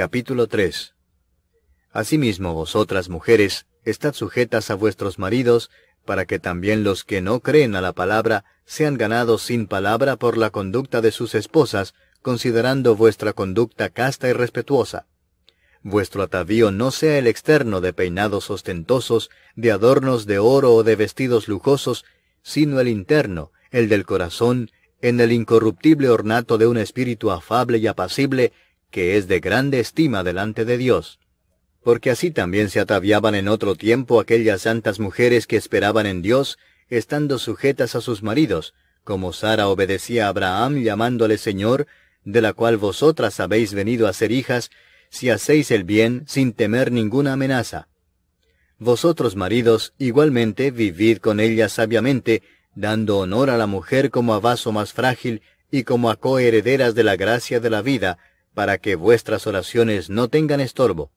Capítulo 3 Asimismo vosotras mujeres, estad sujetas a vuestros maridos, para que también los que no creen a la palabra sean ganados sin palabra por la conducta de sus esposas, considerando vuestra conducta casta y respetuosa. Vuestro atavío no sea el externo de peinados ostentosos, de adornos de oro o de vestidos lujosos, sino el interno, el del corazón, en el incorruptible ornato de un espíritu afable y apacible, que es de grande estima delante de Dios. Porque así también se ataviaban en otro tiempo aquellas santas mujeres que esperaban en Dios, estando sujetas a sus maridos, como Sara obedecía a Abraham llamándole Señor, de la cual vosotras habéis venido a ser hijas, si hacéis el bien sin temer ninguna amenaza. Vosotros maridos igualmente vivid con ella sabiamente, dando honor a la mujer como a vaso más frágil y como a coherederas de la gracia de la vida, para que vuestras oraciones no tengan estorbo.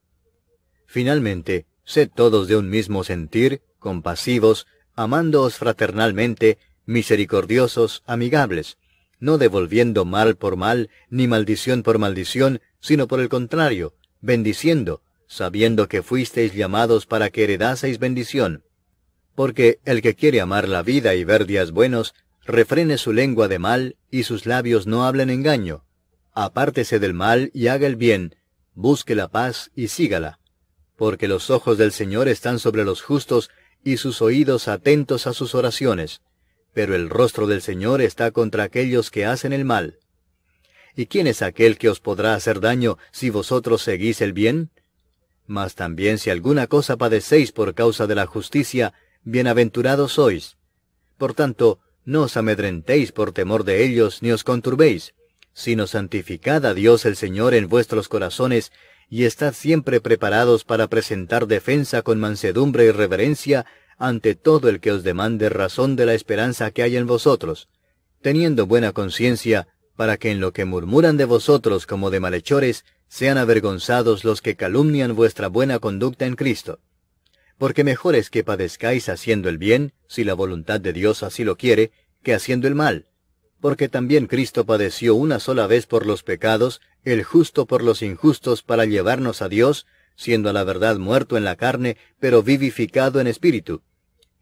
Finalmente, sed todos de un mismo sentir, compasivos, amándoos fraternalmente, misericordiosos, amigables, no devolviendo mal por mal, ni maldición por maldición, sino por el contrario, bendiciendo, sabiendo que fuisteis llamados para que heredaseis bendición. Porque el que quiere amar la vida y ver días buenos, refrene su lengua de mal, y sus labios no hablen engaño apártese del mal y haga el bien, busque la paz y sígala, porque los ojos del Señor están sobre los justos y sus oídos atentos a sus oraciones, pero el rostro del Señor está contra aquellos que hacen el mal. ¿Y quién es aquel que os podrá hacer daño si vosotros seguís el bien? Mas también si alguna cosa padecéis por causa de la justicia, bienaventurados sois. Por tanto, no os amedrentéis por temor de ellos ni os conturbéis, sino santificad a Dios el Señor en vuestros corazones, y estad siempre preparados para presentar defensa con mansedumbre y reverencia ante todo el que os demande razón de la esperanza que hay en vosotros, teniendo buena conciencia, para que en lo que murmuran de vosotros como de malhechores, sean avergonzados los que calumnian vuestra buena conducta en Cristo. Porque mejor es que padezcáis haciendo el bien, si la voluntad de Dios así lo quiere, que haciendo el mal porque también Cristo padeció una sola vez por los pecados, el justo por los injustos para llevarnos a Dios, siendo a la verdad muerto en la carne, pero vivificado en espíritu,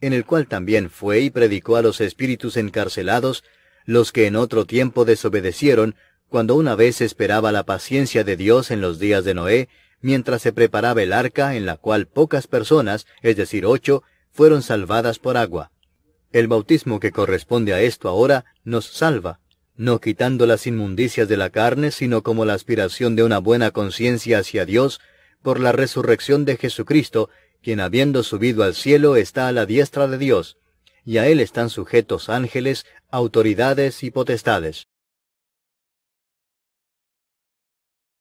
en el cual también fue y predicó a los espíritus encarcelados, los que en otro tiempo desobedecieron, cuando una vez esperaba la paciencia de Dios en los días de Noé, mientras se preparaba el arca en la cual pocas personas, es decir, ocho, fueron salvadas por agua. El bautismo que corresponde a esto ahora nos salva, no quitando las inmundicias de la carne, sino como la aspiración de una buena conciencia hacia Dios por la resurrección de Jesucristo, quien habiendo subido al cielo está a la diestra de Dios, y a él están sujetos ángeles, autoridades y potestades.